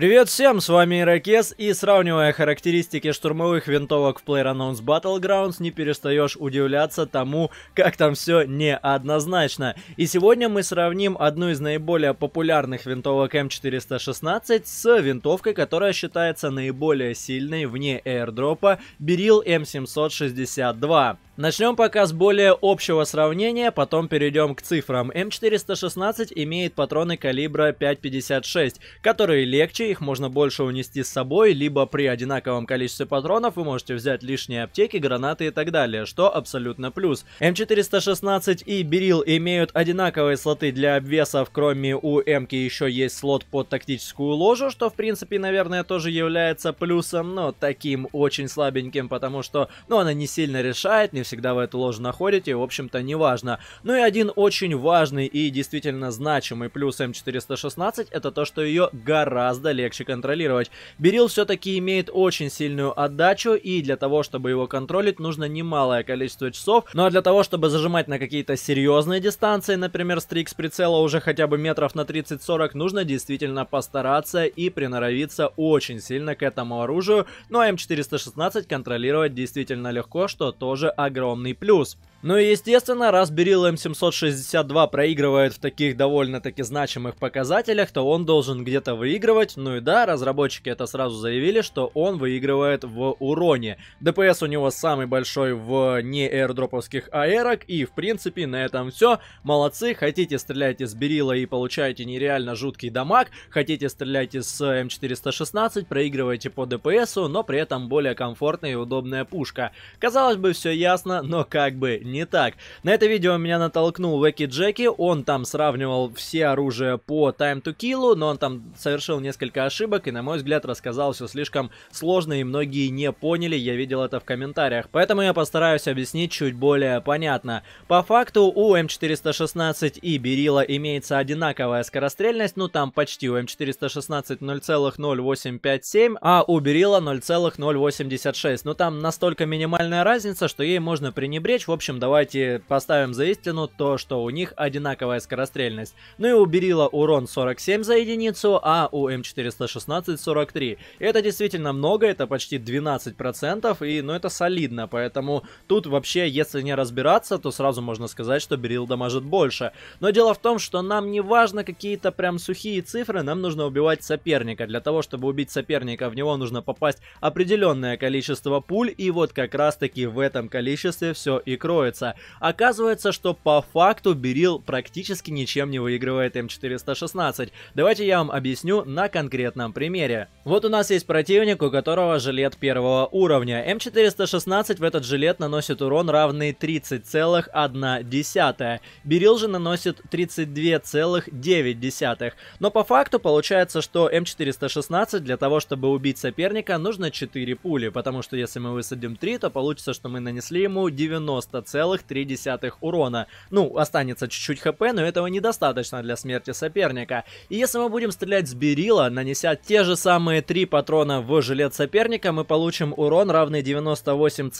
Привет всем, с вами Иракес, и сравнивая характеристики штурмовых винтовок в PlayerUnknown's Battlegrounds, не перестаешь удивляться тому, как там все неоднозначно. И сегодня мы сравним одну из наиболее популярных винтовок М416 с винтовкой, которая считается наиболее сильной вне аирдропа, Берил М762. Начнем пока с более общего сравнения, потом перейдем к цифрам. М416 имеет патроны калибра 5.56, которые легче, их можно больше унести с собой, либо при одинаковом количестве патронов вы можете взять лишние аптеки, гранаты и так далее, что абсолютно плюс. М416 и Берил имеют одинаковые слоты для обвесов, кроме у м еще есть слот под тактическую ложу, что в принципе, наверное, тоже является плюсом, но таким очень слабеньким, потому что, ну, она не сильно решает, не все всегда в эту ложь находите, в общем-то, неважно. Ну и один очень важный и действительно значимый плюс М416 это то, что ее гораздо легче контролировать. Берил все-таки имеет очень сильную отдачу, и для того, чтобы его контролить, нужно немалое количество часов. Ну а для того, чтобы зажимать на какие-то серьезные дистанции, например, стрик с прицела уже хотя бы метров на 30-40, нужно действительно постараться и приноровиться очень сильно к этому оружию. Ну а М416 контролировать действительно легко, что тоже огромное огромный плюс. Ну и естественно, раз Берил М762 проигрывает в таких довольно-таки значимых показателях, то он должен где-то выигрывать. Ну и да, разработчики это сразу заявили, что он выигрывает в уроне. ДПС у него самый большой в не аирдроповских аэрок. И в принципе на этом все. Молодцы, хотите стреляйте с Берила и получаете нереально жуткий дамаг. Хотите стреляйте с М416, проигрываете по ДПСу, но при этом более комфортная и удобная пушка. Казалось бы все ясно, но как бы не так. На это видео меня натолкнул Веки Джеки, он там сравнивал все оружия по Time to Kill, но он там совершил несколько ошибок и, на мой взгляд, рассказал все слишком сложно и многие не поняли, я видел это в комментариях, поэтому я постараюсь объяснить чуть более понятно. По факту у М416 и Берила имеется одинаковая скорострельность, ну там почти у М416 0,0857, а у Берила 0,086, но ну, там настолько минимальная разница, что ей можно пренебречь, в общем, давайте поставим за истину то, что у них одинаковая скорострельность. Ну и у Берила урон 47 за единицу, а у М416 эм 43. это действительно много, это почти 12%, и ну это солидно, поэтому тут вообще, если не разбираться, то сразу можно сказать, что Берил дамажит больше. Но дело в том, что нам не важно какие-то прям сухие цифры, нам нужно убивать соперника. Для того, чтобы убить соперника, в него нужно попасть определенное количество пуль, и вот как раз таки в этом количестве все и кроется строится. Оказывается, что по факту Берил практически ничем не выигрывает М416. Давайте я вам объясню на конкретном примере. Вот у нас есть противник, у которого жилет первого уровня. М416 в этот жилет наносит урон равный 30,1. Берил же наносит 32,9. Но по факту получается, что М416 для того, чтобы убить соперника, нужно 4 пули, потому что если мы высадим 3, то получится, что мы нанесли ему 90, 3,3 урона. Ну, останется чуть-чуть хп, но этого недостаточно для смерти соперника. И если мы будем стрелять с Берила, нанеся те же самые 3 патрона в жилет соперника, мы получим урон равный 98,7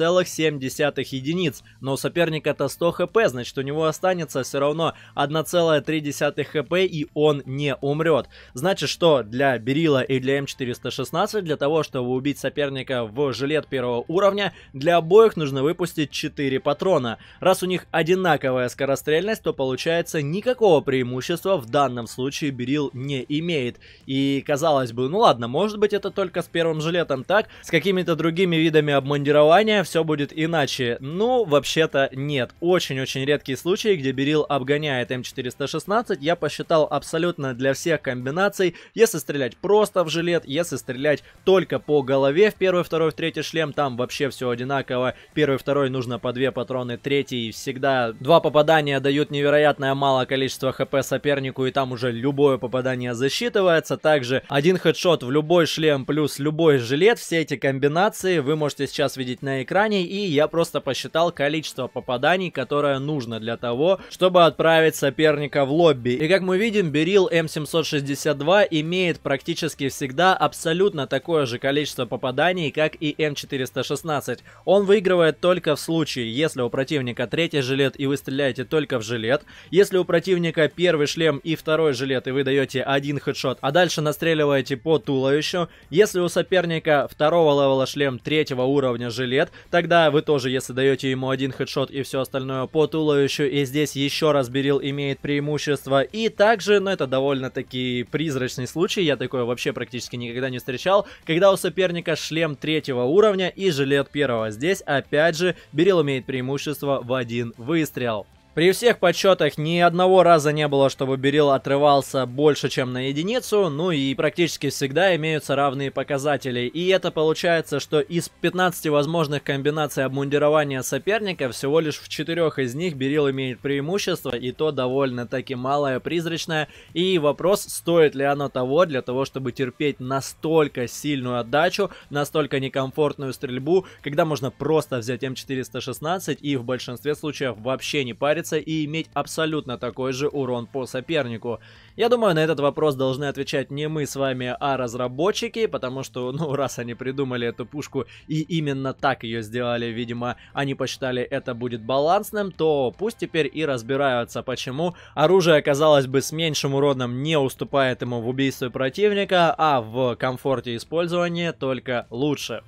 единиц. Но у соперника это 100 хп, значит у него останется все равно 1,3 хп и он не умрет. Значит, что для Берила и для М416, эм для того, чтобы убить соперника в жилет первого уровня, для обоих нужно выпустить 4 патрона. Ладно, раз у них одинаковая скорострельность, то получается никакого преимущества в данном случае Берил не имеет. И казалось бы, ну ладно, может быть это только с первым жилетом так, с какими-то другими видами обмундирования все будет иначе. Ну, вообще-то нет. Очень-очень редкие случаи, где Берил обгоняет М416, я посчитал абсолютно для всех комбинаций, если стрелять просто в жилет, если стрелять только по голове в первый, второй, в третий шлем, там вообще все одинаково. Первый, второй нужно по две патроны раунд, и третий всегда два попадания дают невероятное малое количество хп сопернику, и там уже любое попадание засчитывается. Также один хедшот в любой шлем плюс любой жилет, все эти комбинации вы можете сейчас видеть на экране, и я просто посчитал количество попаданий, которое нужно для того, чтобы отправить соперника в лобби. И как мы видим, Берил М762 имеет практически всегда абсолютно такое же количество попаданий, как и М416. Он выигрывает только в случае, если у противника третий жилет и вы стреляете только в жилет. Если у противника первый шлем и второй жилет, и вы даете один хедшот, а дальше настреливаете по туловищу. Если у соперника второго левела шлем третьего уровня жилет, тогда вы тоже, если даете ему один хедшот и все остальное по туловищу, и здесь еще раз Берил имеет преимущество. И также, но ну, это довольно-таки призрачный случай, я такое вообще практически никогда не встречал, когда у соперника шлем третьего уровня и жилет первого. Здесь, опять же, Берил имеет преимущество творчество в один выстрел. При всех подсчетах ни одного раза не было, чтобы Берил отрывался больше, чем на единицу, ну и практически всегда имеются равные показатели. И это получается, что из 15 возможных комбинаций обмундирования соперника, всего лишь в 4 из них Берил имеет преимущество, и то довольно-таки малое, призрачное. И вопрос, стоит ли оно того для того, чтобы терпеть настолько сильную отдачу, настолько некомфортную стрельбу, когда можно просто взять М416 эм и в большинстве случаев вообще не париться париться и иметь абсолютно такой же урон по сопернику? Я думаю, на этот вопрос должны отвечать не мы с вами, а разработчики, потому что, ну, раз они придумали эту пушку и именно так ее сделали, видимо, они посчитали это будет балансным, то пусть теперь и разбираются, почему оружие, казалось бы, с меньшим уроном не уступает ему в убийстве противника, а в комфорте использования только лучше.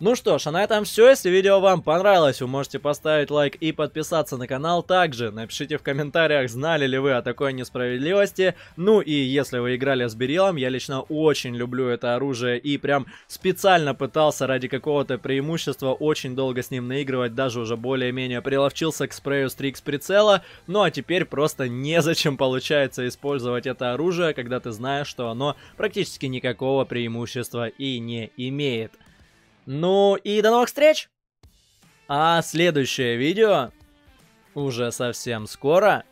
Ну что ж, а на этом все. Если видео вам понравилось, вы можете поставить лайк и подписаться на канал. Также напишите в комментариях, знали ли вы о такой несправедливости. Ну и если вы играли с Берилом, я лично очень люблю это оружие и прям специально пытался ради какого-то преимущества очень долго с ним наигрывать, даже уже более-менее приловчился к спрею Стрикс прицела. Ну а теперь просто незачем получается использовать это оружие, когда ты знаешь, что оно практически никакого преимущества и не имеет. Ну и до новых встреч! А следующее видео уже совсем скоро.